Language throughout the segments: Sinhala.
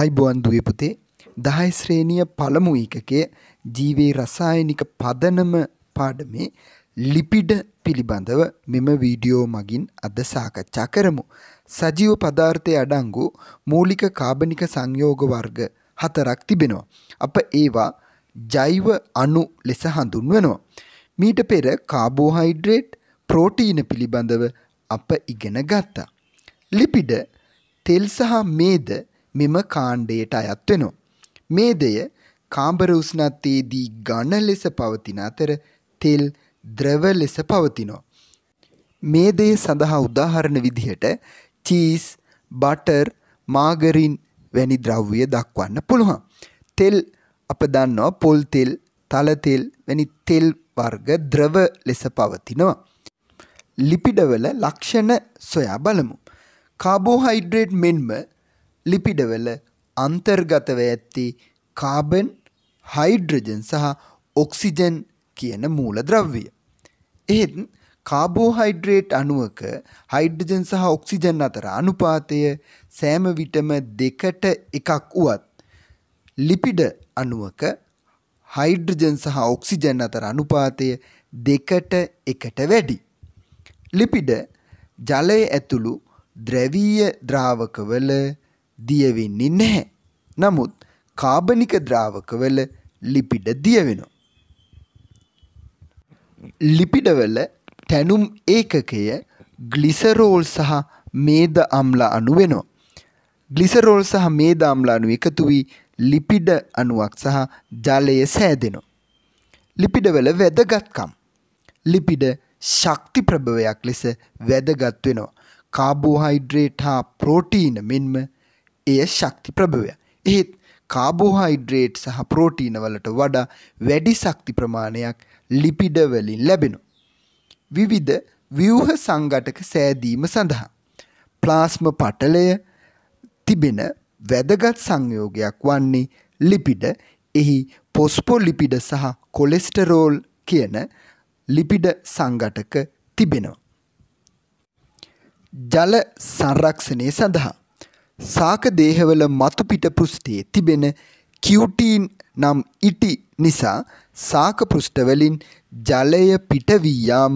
අයිබුවන් දුවේ පුතේ 10 ශ්‍රේණිය පළමු එකකේ ජීවේ රසායනික පදනම පාඩමේ ලිපිඩ පිළිබඳව මෙම වීඩියෝ මගින් අද සාකච්ඡා කරමු. සජීව පදාර්ථයේ අඩංගු මූලික කාබනික සංයෝග වර්ග හතරක් තිබෙනවා. අප ඒවා ජෛව අණු ලෙස හඳුන්වනවා. මීට පෙර කාබෝහයිඩ්‍රේට් ප්‍රෝටීන පිළිබඳව අප ඉගෙන ගත්තා. ලිපිඩ තෙල් සහ මේද මෙම කාණ්ඩයට අයත් වෙනවා. මේ දෙය කාම්බර උෂ්ණත්වයේදී ඝන ලෙස පවතින අතර තෙල් ද්‍රව ලෙස පවතිනවා. මේ දෙය සඳහා උදාහරණ විදිහට චීස්, බටර්, මාගරින් වැනි ද්‍රව්‍ය දක්වන්න පුළුවන්. තෙල් අප දන්නවා පොල් තෙල්, තල තෙල් වැනි තෙල් වර්ග ද්‍රව ලෙස පවතිනවා. ලිපිඩවල ලක්ෂණ සොයා බලමු. කාබෝහයිඩ්‍රේට් මෙන්ම ලිපිඩවල අන්තර්ගතව ඇති කාබන් හයිඩ්‍රජන් සහ ඔක්සිජන් කියන මූලද්‍රව්‍ය. එහෙත් කාබෝහයිඩ්‍රේට් අණුවක හයිඩ්‍රජන් සහ ඔක්සිජන් අතර අනුපාතය සෑම විටම දෙකට එකක් වුවත් ලිපිඩ අණුවක හයිඩ්‍රජන් සහ ඔක්සිජන් අතර අනුපාතය දෙකට එකට වැඩි. ලිපිඩ ජලය ඇතුළු ද්‍රවීය ද්‍රාවකවල දිය වෙන්නේ නැහැ. නමුත් කාබනික ද්‍රාවකවල ලිපිඩ දිය වෙනවා. ලිපිඩවල තැනුම් ඒකකය ග්ලිසරෝල් සහ මේද අම්ල අණු වෙනවා. ග්ලිසරෝල් සහ මේද අම්ල අණු එකතු වී ලිපිඩ අණුවක් සහ ජලය සෑදෙනවා. ලිපිඩවල වැදගත්කම්. ලිපිඩ ශක්ති ප්‍රභවයක් ලෙස වැදගත් වෙනවා. කාබෝහයිඩ්‍රේට් හා ප්‍රෝටීන මෙන්ම එය ශක්ති ප්‍රභවයක්. එහෙත් කාබෝහයිඩ්‍රේට් සහ ප්‍රෝටීන වලට වඩා වැඩි ශක්ති ප්‍රමාණයක් ලිපිඩ වලින් ලැබෙනවා. විවිධ ව්‍යුහ සංඝටක සෑදීම සඳහා ප්ලාස්ම පටලය තිබෙන වැදගත් සංයෝගයක් වන්නේ ලිපිඩ එහි පොස්්පොලිපිඩ සහ කොලෙස්ටරෝල් කියන ලිපිඩ සංගටක තිබෙනවා. ජල සංරක්ෂණය සඳහා සාක දේහවල මතුපිට පෘෂ්ඨයේ තිබෙන කියුටීන් නම් ඉටි නිසා සාක පෘෂ්ඨ වලින් ජලය පිට වී යාම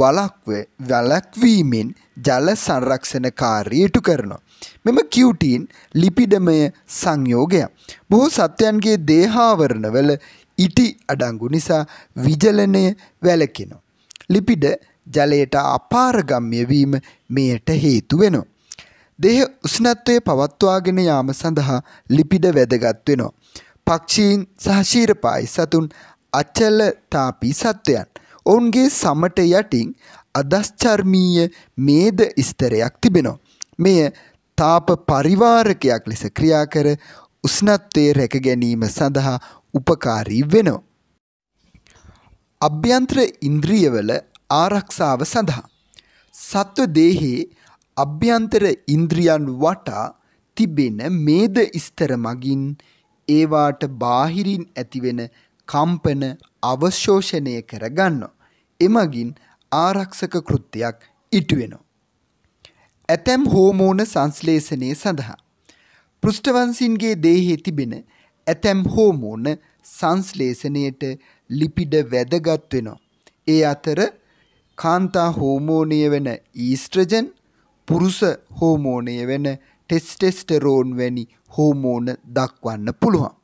වලක්ව වලක්වීමෙන් ජල සංරක්ෂණ කාර්යය ඉටු කරනවා. මෙම කියුටීන් ලිපිඩමය සංයෝගයක්. බොහෝ සත්වයන්ගේ දේහාවරණවල ඉටි අඩංගු නිසා විජලනය වැළකෙනවා. ලිපිඩ ජලයට අපාරගම්ය වීම මෙයට හේතු වෙනවා. දේහ උෂ්ණත්වය පවත්වාගෙන යාම සඳහා ලිපිඩ වැදගත් වෙනවා. පක්ෂීන් සහ ශීරපායි සතුන් අචලතාපී සත්වයන්. ඔවුන්ගේ සමට යටින් අදස්චර්මීය මේද ස්තරයක් තිබෙනවා. මෙය තාප පරිවාරකයක් ලෙස ක්‍රියා කර උෂ්ණත්වය රැක ගැනීම සඳහා උපකාරී වෙනවා. අභ්‍යන්ත්‍ර ඉන්ද්‍රියවල ආරක්ෂාව සඳහා සත්ව දේහයේ අභ්‍යන්තර ඉන්ද්‍රියන් වටා තිබෙන මේද ස්තර මගින් ඒවාට බාහිරින් ඇතිවෙන කම්පන අවශෝෂණය කර ගන්නවා. එමගින් ආරක්ෂක කෘත්‍යයක් ඉටු වෙනවා. ඇතැම් හෝමෝන සංශ්ලේෂණය සඳහා පෘෂ්ඨවංශින්ගේ දේහයේ තිබෙන ඇතැම් හෝමෝන සංශ්ලේෂණයට ලිපිඩ වැදගත් වෙනවා. ඒ අතර කාන්තා හෝමෝනය වෙන ඊස්ට්‍රජන් පුරුෂ හෝමෝනය වෙන ටෙස්ටෙස්ටරෝන් වැනි හෝමෝන දක්වන්න පුළුවන්.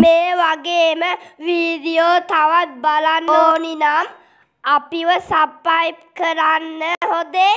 මේ වගේම වීඩියෝ තවත් බලන්න ඕනි නම් අපිව සබ්ස්ක්‍රයිබ් කරන්න හොදේ